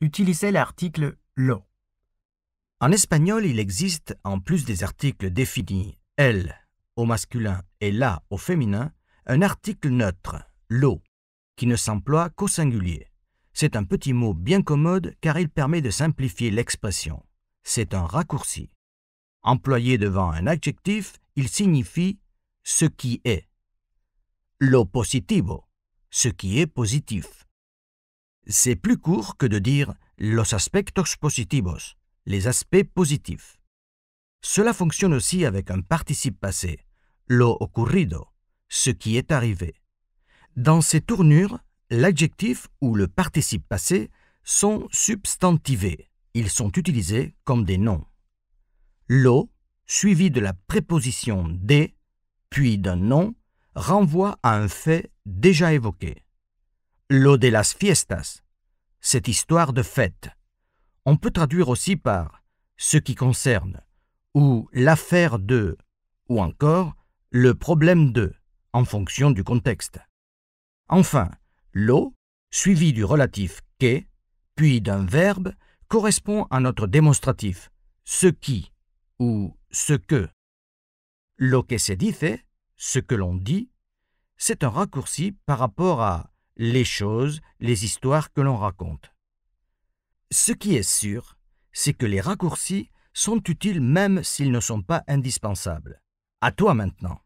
utilisait l'article lo. En espagnol, il existe, en plus des articles définis el » au masculin et la au féminin, un article neutre, lo, qui ne s'emploie qu'au singulier. C'est un petit mot bien commode car il permet de simplifier l'expression. C'est un raccourci. Employé devant un adjectif, il signifie ce qui est. Lo positivo, ce qui est positif c'est plus court que de dire los aspectos positivos, les aspects positifs. Cela fonctionne aussi avec un participe passé, lo ocurrido, ce qui est arrivé. Dans ces tournures, l'adjectif ou le participe passé sont substantivés. Ils sont utilisés comme des noms. Lo, suivi de la préposition des, puis d'un nom, renvoie à un fait déjà évoqué. Lo de las fiestas, cette histoire de fête. On peut traduire aussi par ce qui concerne, ou l'affaire de, ou encore le problème de, en fonction du contexte. Enfin, l'eau, suivi du relatif qu'est, puis d'un verbe, correspond à notre démonstratif, ce qui, ou ce que. Lo que se fait »,« ce que l'on dit, c'est un raccourci par rapport à les choses, les histoires que l'on raconte. Ce qui est sûr, c'est que les raccourcis sont utiles même s'ils ne sont pas indispensables. À toi maintenant.